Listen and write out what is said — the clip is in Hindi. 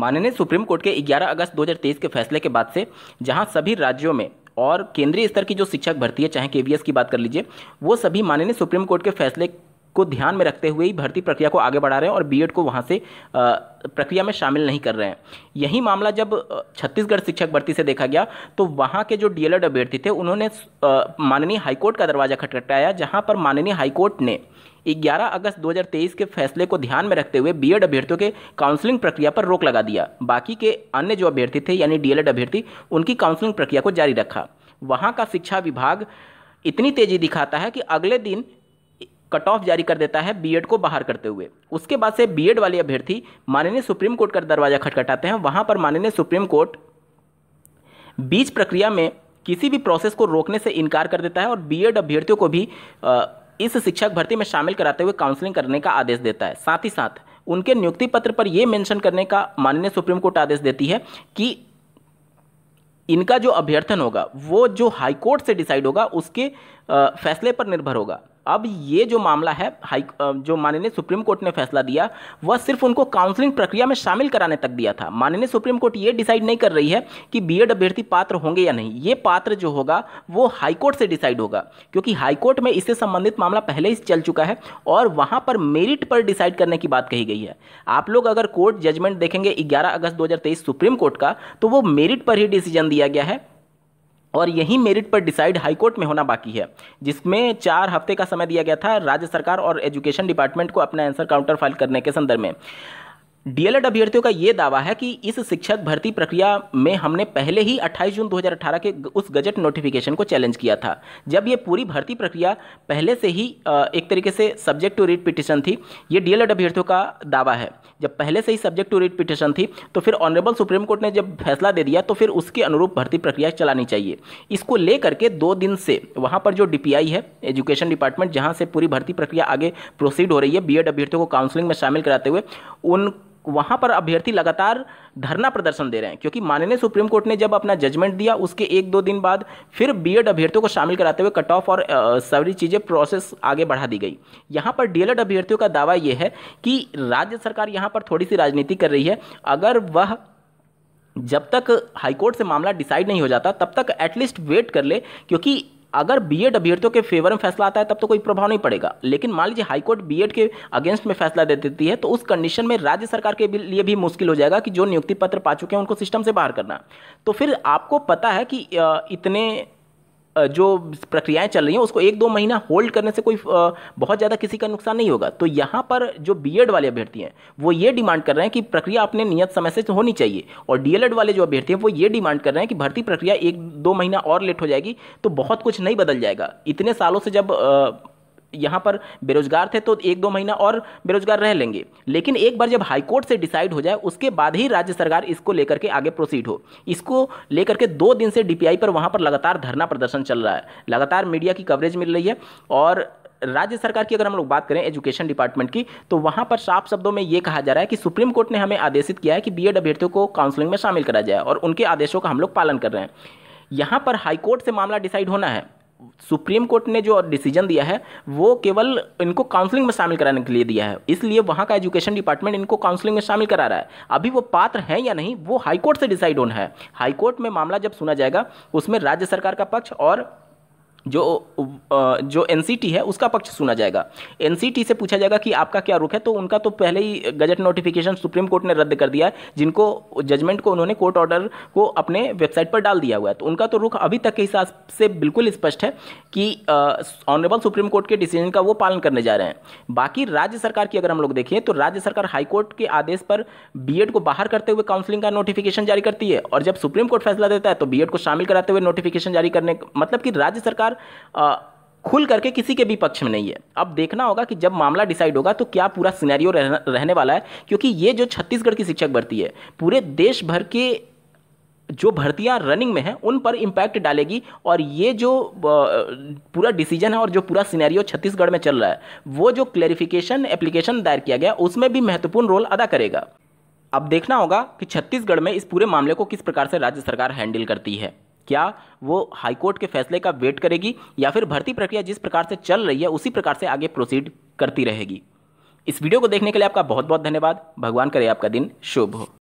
माननीय सुप्रीम कोर्ट के 11 अगस्त 2023 के फैसले के बाद से जहां सभी राज्यों में और केंद्रीय स्तर की जो शिक्षक भर्ती है चाहे के की बात कर लीजिए वो सभी माननीय सुप्रीम कोर्ट के फैसले को ध्यान में रखते हुए ही भर्ती प्रक्रिया को आगे बढ़ा रहे हैं और बीएड को वहाँ से प्रक्रिया में शामिल नहीं कर रहे हैं यही मामला जब छत्तीसगढ़ शिक्षक भर्ती से देखा गया तो वहाँ के जो डीएलएड अभ्यर्थी थे उन्होंने माननीय हाईकोर्ट का दरवाज़ा खटखटाया जहाँ पर माननीय हाईकोर्ट ने 11 अगस्त 2023 के फैसले को ध्यान में रखते हुए बीएड अभ्यर्थियों के काउंसलिंग प्रक्रिया पर रोक लगा दिया बाकी के अन्य जो अभ्यर्थी थे यानी डीएलएड अभ्यर्थी उनकी काउंसलिंग प्रक्रिया को जारी रखा वहाँ का शिक्षा विभाग इतनी तेजी दिखाता है कि अगले दिन कट ऑफ जारी कर देता है बीएड को बाहर करते हुए उसके बाद से बीएड वाले अभ्यर्थी माननीय सुप्रीम कोर्ट का दरवाजा खटखटाते हैं वहाँ पर माननीय सुप्रीम कोर्ट बीच प्रक्रिया में किसी भी प्रोसेस को रोकने से इनकार कर देता है और बीएड अभ्यर्थियों को भी इस शिक्षक भर्ती में शामिल कराते हुए काउंसलिंग करने का आदेश देता है साथ ही साथ उनके नियुक्ति पत्र पर यह मेंशन करने का माननीय सुप्रीम कोर्ट आदेश देती है कि इनका जो अभ्यर्थन होगा वो जो हाईकोर्ट से डिसाइड होगा उसके फैसले पर निर्भर होगा अब ये जो मामला है हाई जो माननीय सुप्रीम कोर्ट ने फैसला दिया वह सिर्फ उनको काउंसलिंग प्रक्रिया में शामिल कराने तक दिया था माननीय सुप्रीम कोर्ट ये डिसाइड नहीं कर रही है कि बीएड अभ्यर्थी पात्र होंगे या नहीं ये पात्र जो होगा वो हाईकोर्ट से डिसाइड होगा क्योंकि हाईकोर्ट में इससे संबंधित मामला पहले ही चल चुका है और वहाँ पर मेरिट पर डिसाइड करने की बात कही गई है आप लोग अगर कोर्ट जजमेंट देखेंगे ग्यारह अगस्त दो सुप्रीम कोर्ट का तो वो मेरिट पर ही डिसीजन दिया गया है और यही मेरिट पर डिसाइड हाईकोर्ट में होना बाकी है जिसमें चार हफ्ते का समय दिया गया था राज्य सरकार और एजुकेशन डिपार्टमेंट को अपना आंसर काउंटर फाइल करने के संदर्भ में डीएलएड अभ्यर्थियों का ये दावा है कि इस शिक्षक भर्ती प्रक्रिया में हमने पहले ही 28 जून 2018 के उस गजट नोटिफिकेशन को चैलेंज किया था जब ये पूरी भर्ती प्रक्रिया पहले से ही एक तरीके से सब्जेक्ट टू रीड पिटिशन थी ये डीएलएड अभ्यर्थियों का दावा है जब पहले से ही सब्जेक्ट टू रीड पिटिशन थी तो फिर ऑनरेबल सुप्रीम कोर्ट ने जब फैसला दे दिया तो फिर उसके अनुरूप भर्ती प्रक्रिया चलानी चाहिए इसको ले करके दो दिन से वहाँ पर जो डी है एजुकेशन डिपार्टमेंट जहाँ से पूरी भर्ती प्रक्रिया आगे प्रोसीड हो रही है बी अभ्यर्थियों को काउंसिलिंग में शामिल कराते हुए उन वहाँ पर अभ्यर्थी लगातार धरना प्रदर्शन दे रहे हैं क्योंकि माननीय सुप्रीम कोर्ट ने जब अपना जजमेंट दिया उसके एक दो दिन बाद फिर बीएड अभ्यर्थियों को शामिल कराते हुए कट ऑफ और सारी चीज़ें प्रोसेस आगे बढ़ा दी गई यहाँ पर डीएलएड अभ्यर्थियों का दावा यह है कि राज्य सरकार यहाँ पर थोड़ी सी राजनीति कर रही है अगर वह जब तक हाईकोर्ट से मामला डिसाइड नहीं हो जाता तब तक एटलीस्ट वेट कर ले क्योंकि अगर बी एड अभ्यर्थियों के फेवर में फैसला आता है तब तो कोई प्रभाव नहीं पड़ेगा लेकिन मान लीजिए हाईकोर्ट बी के अगेंस्ट में फैसला दे देती है तो उस कंडीशन में राज्य सरकार के लिए भी मुश्किल हो जाएगा कि जो नियुक्ति पत्र पा चुके हैं उनको सिस्टम से बाहर करना तो फिर आपको पता है कि इतने जो प्रक्रियाएं चल रही हैं उसको एक दो महीना होल्ड करने से कोई बहुत ज़्यादा किसी का नुकसान नहीं होगा तो यहाँ पर जो एड वाले अभ्यर्थी हैं वो ये डिमांड कर रहे हैं कि प्रक्रिया अपने नियत समय से होनी चाहिए और एड वाले जो अभ्यर्थी हैं वो ये डिमांड कर रहे हैं कि भर्ती प्रक्रिया एक दो महीना और लेट हो जाएगी तो बहुत कुछ नहीं बदल जाएगा इतने सालों से जब यहाँ पर बेरोजगार थे तो एक दो महीना और बेरोजगार रह लेंगे लेकिन एक बार जब हाईकोर्ट से डिसाइड हो जाए उसके बाद ही राज्य सरकार इसको लेकर के आगे प्रोसीड हो इसको लेकर के दो दिन से डीपीआई पर वहाँ पर लगातार धरना प्रदर्शन चल रहा है लगातार मीडिया की कवरेज मिल रही है और राज्य सरकार की अगर हम लोग बात करें एजुकेशन डिपार्टमेंट की तो वहाँ पर साफ शब्दों में ये कहा जा रहा है कि सुप्रीम कोर्ट ने हमें आदेशित किया है कि बीएड अभ्यर्थियों को काउंसलिंग में शामिल करा जाए और उनके आदेशों का हम लोग पालन कर रहे हैं यहाँ पर हाईकोर्ट से मामला डिसाइड होना है सुप्रीम कोर्ट ने जो डिसीजन दिया है वो केवल इनको काउंसलिंग में शामिल कराने के लिए दिया है इसलिए वहाँ का एजुकेशन डिपार्टमेंट इनको काउंसलिंग में शामिल करा रहा है अभी वो पात्र हैं या नहीं वो हाईकोर्ट से डिसाइड होना है हाईकोर्ट में मामला जब सुना जाएगा उसमें राज्य सरकार का पक्ष और जो जो एन है उसका पक्ष सुना जाएगा एन से पूछा जाएगा कि आपका क्या रुख है तो उनका तो पहले ही गजट नोटिफिकेशन सुप्रीम कोर्ट ने रद्द कर दिया है जिनको जजमेंट को उन्होंने कोर्ट ऑर्डर को अपने वेबसाइट पर डाल दिया हुआ है तो उनका तो रुख अभी तक के हिसाब से बिल्कुल स्पष्ट है कि ऑनरेबल सुप्रीम कोर्ट के डिसीजन का वो पालन करने जा रहे हैं बाकी राज्य सरकार की अगर हम लोग देखें तो राज्य सरकार हाईकोर्ट के आदेश पर बी को बाहर करते हुए काउंसिलिंग का नोटिफिकेशन जारी करती है और जब सुप्रीम कोर्ट फैसला देता है तो बी को शामिल कराते हुए नोटिफिकेशन जारी करने मतलब कि राज्य सरकार सरकार आ, खुल करके किसी के भी पक्ष में नहीं है अब देखना होगा कि जब मामला डिसाइड होगा तो क्या पूरा सिनेरियो रहने वाला है क्योंकि ये जो छत्तीसगढ़ की शिक्षक भर्ती है पूरे देश भर के जो भर्तियां रनिंग में हैं उन पर इम्पैक्ट डालेगी और ये जो पूरा डिसीजन है और जो पूरा सिनेरियो छत्तीसगढ़ में चल रहा है वो जो क्लेरिफिकेशन एप्लीकेशन दायर किया गया उसमें भी महत्वपूर्ण रोल अदा करेगा अब देखना होगा कि छत्तीसगढ़ में इस पूरे मामले को किस प्रकार से राज्य सरकार हैंडल करती है क्या वो हाईकोर्ट के फैसले का वेट करेगी या फिर भर्ती प्रक्रिया जिस प्रकार से चल रही है उसी प्रकार से आगे प्रोसीड करती रहेगी इस वीडियो को देखने के लिए आपका बहुत बहुत धन्यवाद भगवान करे आपका दिन शुभ हो